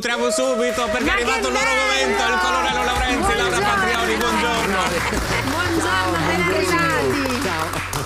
Incontriamo subito perché è arrivato il loro momento, il colonnello Laurenzi, Laura Patrioni, buongiorno. Buongiorno, ben arrivati. Ciao.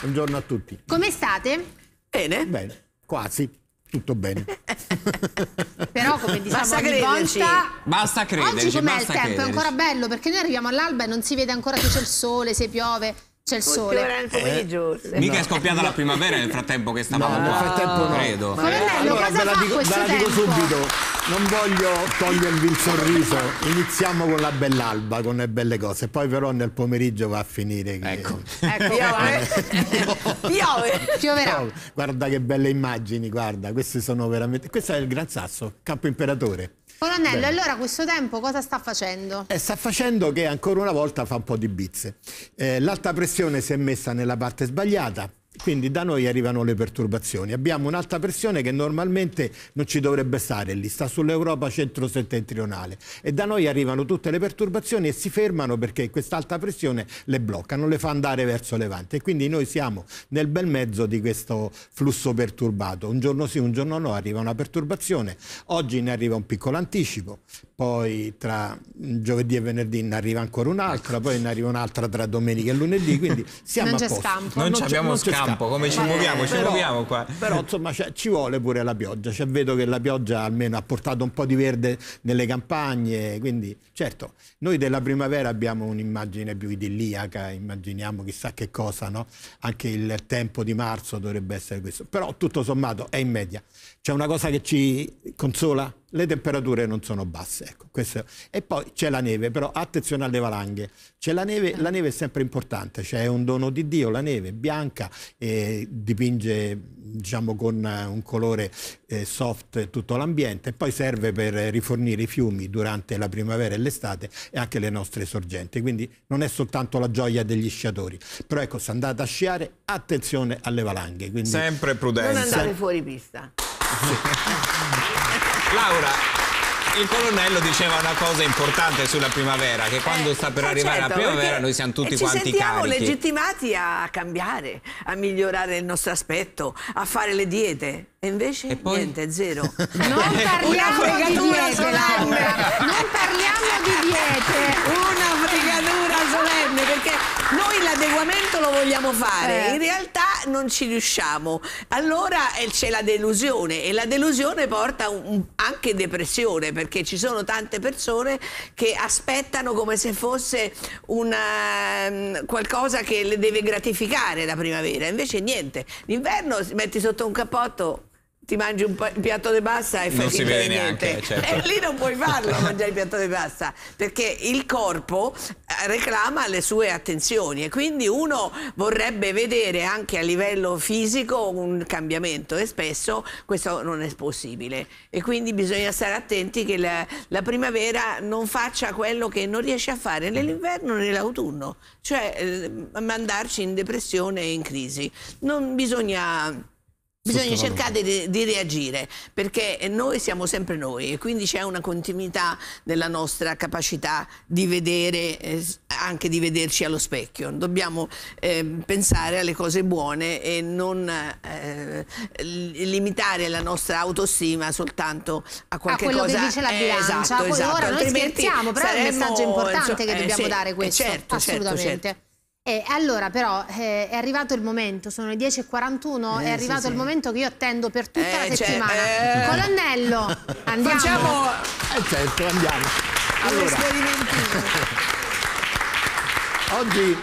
Buongiorno a tutti. Come state? Bene. Bene, quasi. Tutto bene. Però come diciamo basta ogni crederci. volta... Basta crederci, Oggi com'è il tempo? Crederci. È ancora bello perché noi arriviamo all'alba e non si vede ancora se c'è il sole, se piove c'è il sole. Ora nel Eh, mica no. è scoppiata la primavera nel frattempo che stavamo no, qua. Nel frattempo no. Credo. ma allora, cosa ve la dico, ve la dico subito non voglio togliervi il sorriso, iniziamo con la bell'alba, con le belle cose, poi però nel pomeriggio va a finire. Che... Ecco, ecco eh, piove. piove. Pioverà. Piove. Guarda che belle immagini, guarda, queste sono veramente... Questo è il Gran Sasso, Campo Imperatore. Colonnello, allora questo tempo cosa sta facendo? Eh, sta facendo che ancora una volta fa un po' di bizze. Eh, l'alta pressione si è messa nella parte sbagliata, quindi da noi arrivano le perturbazioni. Abbiamo un'alta pressione che normalmente non ci dovrebbe stare lì, sta sull'Europa centro-settentrionale e da noi arrivano tutte le perturbazioni e si fermano perché quest'alta pressione le blocca, non le fa andare verso Levante. E quindi noi siamo nel bel mezzo di questo flusso perturbato. Un giorno sì, un giorno no arriva una perturbazione, oggi ne arriva un piccolo anticipo, poi tra giovedì e venerdì ne arriva ancora un'altra, poi ne arriva un'altra tra domenica e lunedì, quindi siamo non posto. scampo. Non, non abbiamo scampo, scampo, come ci eh, muoviamo, ci però, muoviamo qua. Però insomma ci vuole pure la pioggia, cioè, vedo che la pioggia almeno ha portato un po' di verde nelle campagne, quindi certo, noi della primavera abbiamo un'immagine più idilliaca, immaginiamo chissà che cosa, no? Anche il tempo di marzo dovrebbe essere questo, però tutto sommato è in media. C'è una cosa che ci consola? le temperature non sono basse. Ecco, questo. E poi c'è la neve, però attenzione alle valanghe. C'è la neve, la neve è sempre importante, cioè è un dono di Dio, la neve bianca, eh, dipinge diciamo, con eh, un colore eh, soft tutto l'ambiente e poi serve per rifornire i fiumi durante la primavera e l'estate e anche le nostre sorgenti. Quindi non è soltanto la gioia degli sciatori, però ecco, se andate a sciare attenzione alle valanghe. Quindi, sempre prudenza. Non andate fuori pista. Laura, il colonnello diceva una cosa importante sulla primavera, che quando eh, sta per eh, arrivare certo, la primavera noi siamo tutti quanti carichi. Ci sentiamo legittimati a cambiare, a migliorare il nostro aspetto, a fare le diete. E invece e poi... niente, zero. non parliamo di diete, solenne. Non parliamo di diete. Una fregatura solenne, perché noi l'adeguamento lo vogliamo fare. Eh. In realtà non ci riusciamo. Allora eh, c'è la delusione e la delusione porta un, anche depressione perché ci sono tante persone che aspettano come se fosse una, ehm, qualcosa che le deve gratificare la primavera, invece niente, l'inverno metti sotto un cappotto ti mangi un piatto di pasta e fai finta di niente. Neanche, certo. E lì non puoi farlo mangiare il piatto di pasta, perché il corpo eh, reclama le sue attenzioni e quindi uno vorrebbe vedere anche a livello fisico un cambiamento e spesso questo non è possibile. E quindi bisogna stare attenti che la, la primavera non faccia quello che non riesce a fare nell'inverno né nell'autunno, cioè eh, mandarci in depressione e in crisi. Non bisogna Bisogna cercare di, di, reagire perché noi siamo sempre noi e quindi c'è una continuità nella nostra capacità di vedere, eh, anche di vederci allo specchio. Dobbiamo eh, pensare alle cose buone e non eh, limitare la nostra autostima soltanto a qualche a quello cosa. che dice la eh, bilancia. Esatto, esatto. Ora noi scherziamo, però è un messaggio importante insomma, che eh, dobbiamo sì, dare questo. Certo, assolutamente. Certo, certo. E allora però eh, è arrivato il momento, sono le 10.41, eh, è arrivato sì, il momento che io attendo per tutta eh, la cioè, settimana. Cioè, Colonnello, andiamo. Facciamo... Eh certo, andiamo. Allora. Oggi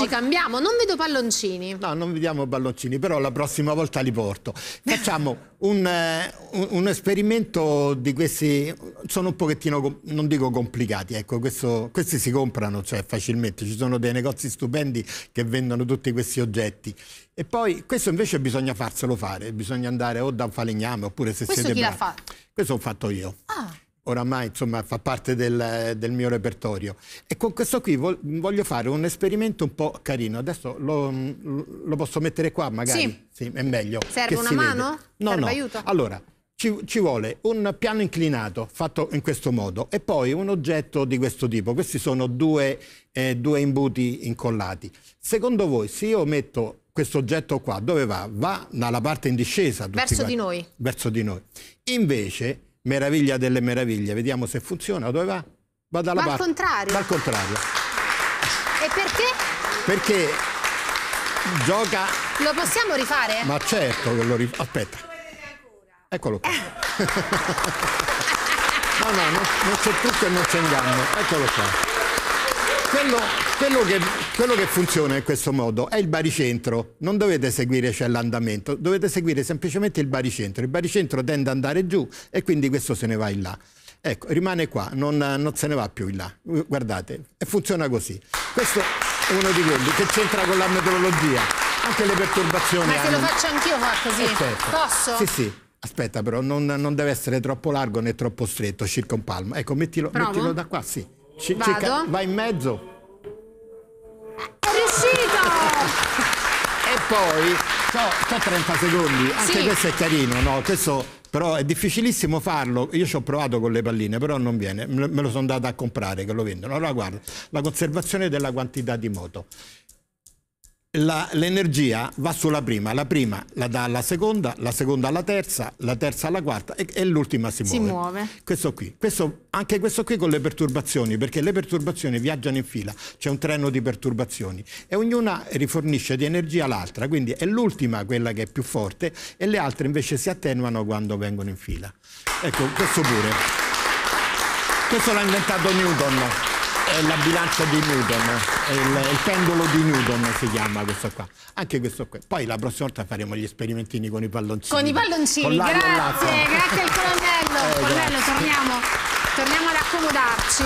oggi cambiamo, non vedo palloncini. No, non vediamo palloncini, però la prossima volta li porto. Facciamo un, eh, un, un esperimento di questi, sono un pochettino, non dico complicati, ecco, questo, questi si comprano cioè, facilmente, ci sono dei negozi stupendi che vendono tutti questi oggetti. E poi questo invece bisogna farselo fare, bisogna andare o da un falegname oppure se questo siete bravi. Questo chi Questo l'ho fatto io. Ah oramai insomma, fa parte del, del, mio repertorio. E con questo qui voglio fare un esperimento un po' carino. Adesso lo, lo posso mettere qua magari? Sì. sì è meglio. Serve una mano? Vede. No, Serve no. aiuto? Allora, ci, ci, vuole un piano inclinato fatto in questo modo e poi un oggetto di questo tipo. Questi sono due, eh, due imbuti incollati. Secondo voi, se io metto questo oggetto qua, dove va? Va dalla parte in discesa. Verso di noi. Verso di noi. Invece meraviglia delle meraviglie. Vediamo se funziona, dove va? Va dalla va Al contrario. Va al contrario. E perché? Perché gioca... Lo possiamo rifare? Ma certo che lo rifare. Aspetta. Eccolo qua. Eh. no, no, non, non c'è tutto e non c'è inganno. Eccolo qua quello, quello, che, quello, che, funziona in questo modo è il baricentro. Non dovete seguire cioè, l'andamento, dovete seguire semplicemente il baricentro. Il baricentro tende ad andare giù e quindi questo se ne va in là. Ecco, rimane qua, non, non se ne va più in là. Guardate, funziona così. Questo è uno di quelli che c'entra con la meteorologia. Anche le perturbazioni. Ma se hanno... lo faccio anch'io qua così? Aspetta. Eh, certo. Posso? Sì, sì. Aspetta però, non, non, deve essere troppo largo né troppo stretto, circa un palmo. Ecco, mettilo, mettilo da qua, sì. C- Vado. Cica- vai in mezzo. È riuscito! e poi so, 30 secondi anche sì. questo è carino no? questo però è difficilissimo farlo io ci ho provato con le palline però non viene me lo sono andato a comprare che lo vendono allora guarda la conservazione della quantità di moto l'energia va sulla prima, la prima la dà alla seconda, la seconda alla terza, la terza alla quarta e, e l'ultima si, si muove. Questo qui, questo, anche questo qui con le perturbazioni, perché le perturbazioni viaggiano in fila, c'è un treno di perturbazioni e ognuna rifornisce di energia l'altra, quindi è l'ultima quella che è più forte e le altre invece si attenuano quando vengono in fila. Ecco, questo pure. Questo l'ha inventato Newton è la bilancia di Newton, il, il, pendolo di Newton si chiama questo qua. Anche questo qui. Poi la prossima volta faremo gli esperimentini con i palloncini. Con i palloncini, con grazie, grazie al colonnello. Eh, colonnello, grazie. torniamo, torniamo ad accomodarci.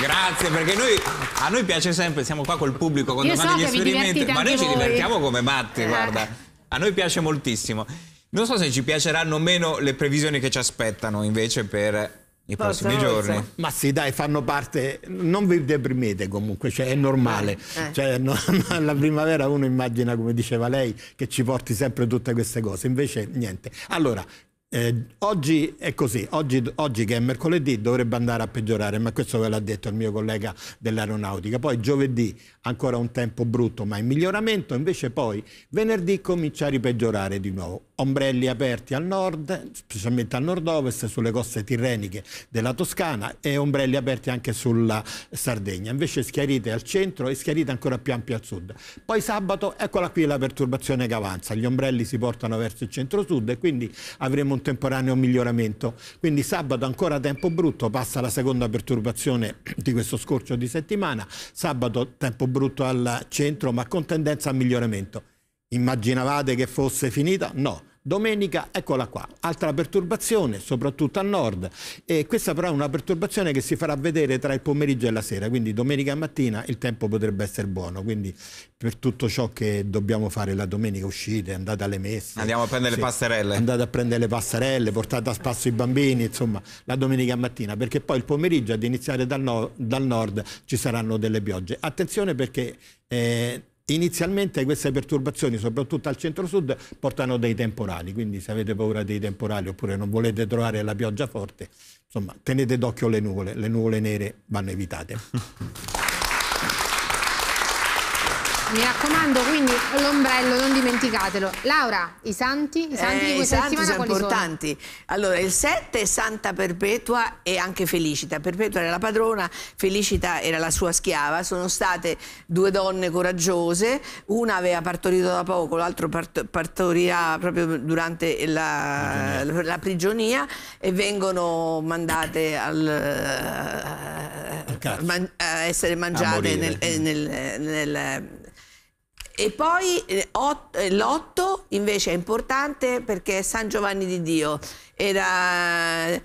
Grazie, perché noi, a noi piace sempre, siamo qua col pubblico quando Io fanno so gli esperimenti, ma noi ci divertiamo voi. come matti, eh. guarda. A noi piace moltissimo. Non so se ci piaceranno o meno le previsioni che ci aspettano invece per i prossimi Forza, giorni. Ma sì, dai, fanno parte, non vi deprimete comunque, cioè è normale. Eh. eh. Cioè, no, no, la primavera uno immagina, come diceva lei, che ci porti sempre tutte queste cose, invece niente. Allora, eh, oggi è così, oggi, oggi, che è mercoledì dovrebbe andare a peggiorare, ma questo ve l'ha detto il mio collega dell'aeronautica. Poi giovedì ancora un tempo brutto ma in miglioramento, invece poi venerdì comincia a ripeggiorare di nuovo. Ombrelli aperti al nord, specialmente al nord-ovest, sulle coste tirreniche della Toscana e ombrelli aperti anche sulla Sardegna, invece schiarite al centro e schiarite ancora più ampie al sud. Poi sabato, eccola qui la perturbazione che avanza, gli ombrelli si portano verso il centro-sud e quindi avremo un temporaneo miglioramento. Quindi sabato ancora tempo brutto, passa la seconda perturbazione di questo scorcio di settimana, sabato tempo brutto brutto al centro, ma con tendenza a miglioramento. Immaginavate che fosse finita? No Domenica, eccola qua, altra perturbazione, soprattutto a nord, e questa però è una perturbazione che si farà vedere tra il pomeriggio e la sera, quindi domenica mattina il tempo potrebbe essere buono, quindi per tutto ciò che dobbiamo fare la domenica, uscite, andate alle messe. Andiamo a prendere sì, le passerelle. Andate a prendere le passerelle, portate a spasso i bambini, insomma, la domenica mattina, perché poi il pomeriggio, ad iniziare dal, no dal nord, ci saranno delle piogge. Attenzione perché... Eh, Inizialmente queste perturbazioni, soprattutto al centro-sud, portano dei temporali, quindi se avete paura dei temporali oppure non volete trovare la pioggia forte, insomma, tenete d'occhio le nuvole, le nuvole nere vanno evitate. Mi raccomando, quindi l'ombrello non dimenticatelo. Laura, i santi, i santi eh, di questa settimana sono importanti. Sono? Allora, il 7 è Santa Perpetua e anche Felicita. Perpetua era la padrona, Felicita era la sua schiava. Sono state due donne coraggiose, una aveva partorito da poco, l'altra partorirà proprio durante la, la, la prigionia e vengono mandate al, a, a essere mangiate nel, eh, nel, eh, nel e poi eh, eh, l'8 invece è importante perché è San Giovanni di Dio. Era eh,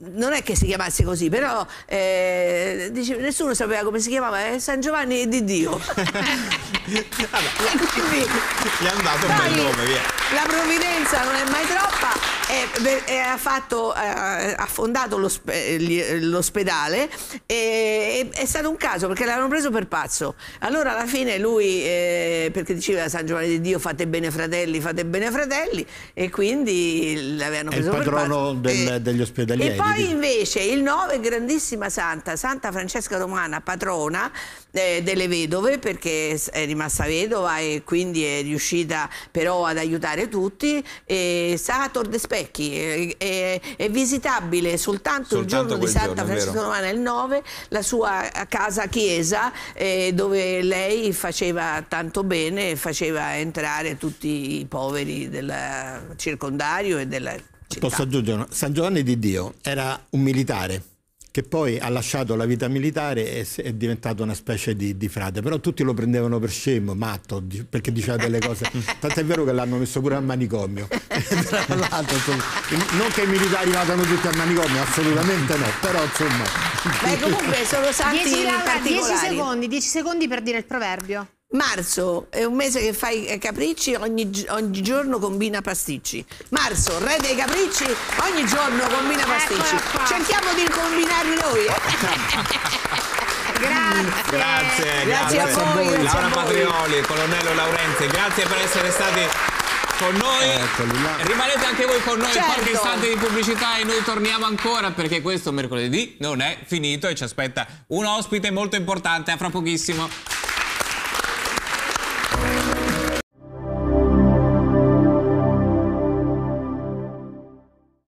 non è che si chiamasse così, però eh, dice, nessuno sapeva come si chiamava, è eh, San Giovanni di Dio. Vabbè, Quindi, gli è andato un bel nome, via. La provvidenza non è mai troppa. Eh, eh, ha, fatto, eh, ha fondato l'ospedale e è stato un caso perché l'hanno preso per pazzo. Allora alla fine lui, eh, perché diceva San Giovanni di Dio fate bene fratelli, fate bene fratelli e quindi l'avevano preso per pazzo. È il patrono del, e, degli ospedalieri. E poi invece il 9, grandissima santa, Santa Francesca Romana, patrona eh, delle vedove perché è rimasta vedova e quindi è riuscita però ad aiutare tutti, e Sator de Spezia Recchi, è, è, è visitabile soltanto, soltanto il giorno di Santa Francesca Romana, il 9, la sua casa chiesa eh, dove lei faceva tanto bene, faceva entrare tutti i poveri del circondario e della città. Posso aggiungere, San Giovanni di Dio era un militare, che poi ha lasciato la vita militare e è diventato una specie di, di frate, però tutti lo prendevano per scemo, matto, perché diceva delle cose, tanto è vero che l'hanno messo pure al manicomio, tra insomma, non che i militari vadano tutti al manicomio, assolutamente no, però insomma... Beh comunque sono santi 10, 10 secondi, 10 secondi per dire il proverbio. Marzo è un mese che fai capricci, ogni, ogni, giorno combina pasticci. Marzo, re dei capricci, ogni giorno combina pasticci. Cerchiamo di combinarli noi. grazie. Eh. Grazie, grazie, grazie a voi. Grazie Laura a voi. Patrioli, colonnello Laurenzi, grazie per essere stati con noi. Ecco, Rimanete anche voi con noi certo. qualche istante di pubblicità e noi torniamo ancora perché questo mercoledì non è finito e ci aspetta un ospite molto importante a fra pochissimo.